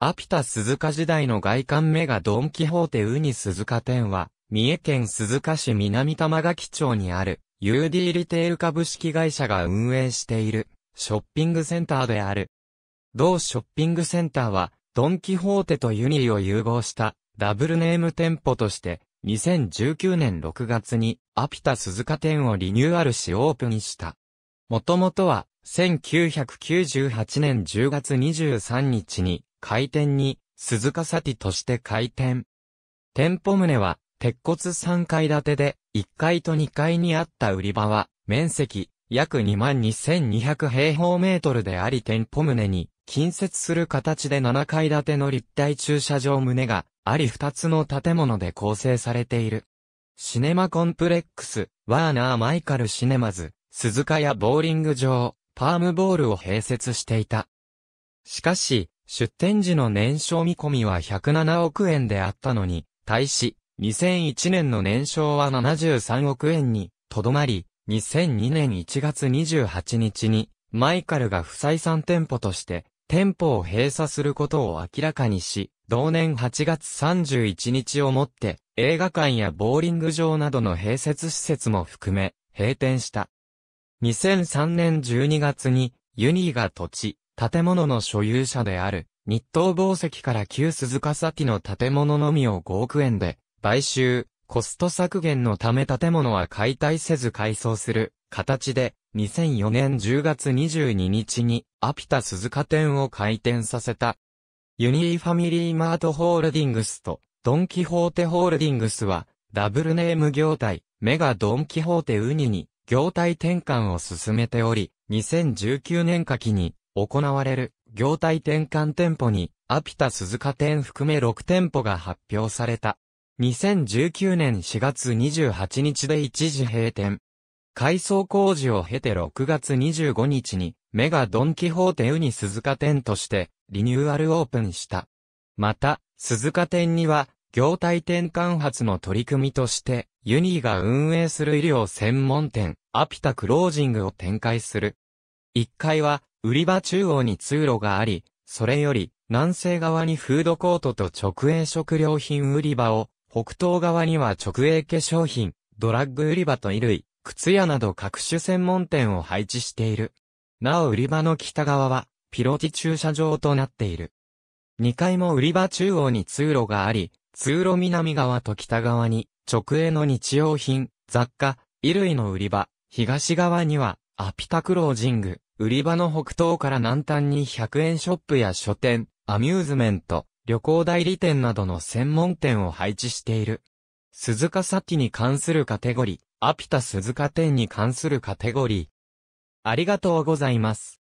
アピタ鈴鹿時代の外観目がドンキホーテウニ鈴鹿店は、三重県鈴鹿市南玉垣町にある、UD リテール株式会社が運営している、ショッピングセンターである。同ショッピングセンターは、ドンキホーテとユニを融合した、ダブルネーム店舗として、2019年6月に、アピタ鈴鹿店をリニューアルしオープンした。もともとは、1998年10月23日に、開店に、鈴鹿サティとして開店。店舗棟は、鉄骨3階建てで、1階と2階にあった売り場は、面積、約22,200平方メートルであり店舗棟に、近接する形で7階建ての立体駐車場棟が、あり2つの建物で構成されている。シネマコンプレックス、ワーナー・マイカル・シネマズ、鈴鹿やボーリング場、パームボールを併設していた。しかし、出店時の年商見込みは107億円であったのに、対し、2001年の年商は73億円に、とどまり、2002年1月28日に、マイカルが不採算店舗として、店舗を閉鎖することを明らかにし、同年8月31日をもって、映画館やボーリング場などの併設施設も含め、閉店した。2003年12月に、ユニーが土地、建物の所有者である、日東宝石から旧鈴鹿崎の建物のみを5億円で、買収、コスト削減のため建物は解体せず改装する、形で、2004年10月22日に、アピタ鈴鹿店を開店させた。ユニーファミリーマートホールディングスと、ドンキホーテホールディングスは、ダブルネーム業態、メガドンキホーテウニに、業態転換を進めており、2019年夏季に、行われる業態転換店舗にアピタ鈴鹿店含め6店舗が発表された。2019年4月28日で一時閉店。改装工事を経て6月25日にメガドンキホーテウニ鈴鹿店としてリニューアルオープンした。また、鈴鹿店には業態転換発の取り組みとしてユニーが運営する医療専門店アピタクロージングを展開する。1階は売り場中央に通路があり、それより南西側にフードコートと直営食料品売り場を、北東側には直営化粧品、ドラッグ売り場と衣類、靴屋など各種専門店を配置している。なお売り場の北側は、ピロティ駐車場となっている。2階も売り場中央に通路があり、通路南側と北側に、直営の日用品、雑貨、衣類の売り場、東側には、アピタクロージング、売り場の北東から南端に100円ショップや書店、アミューズメント、旅行代理店などの専門店を配置している。鈴鹿ィに関するカテゴリー、アピタ鈴鹿店に関するカテゴリー。ありがとうございます。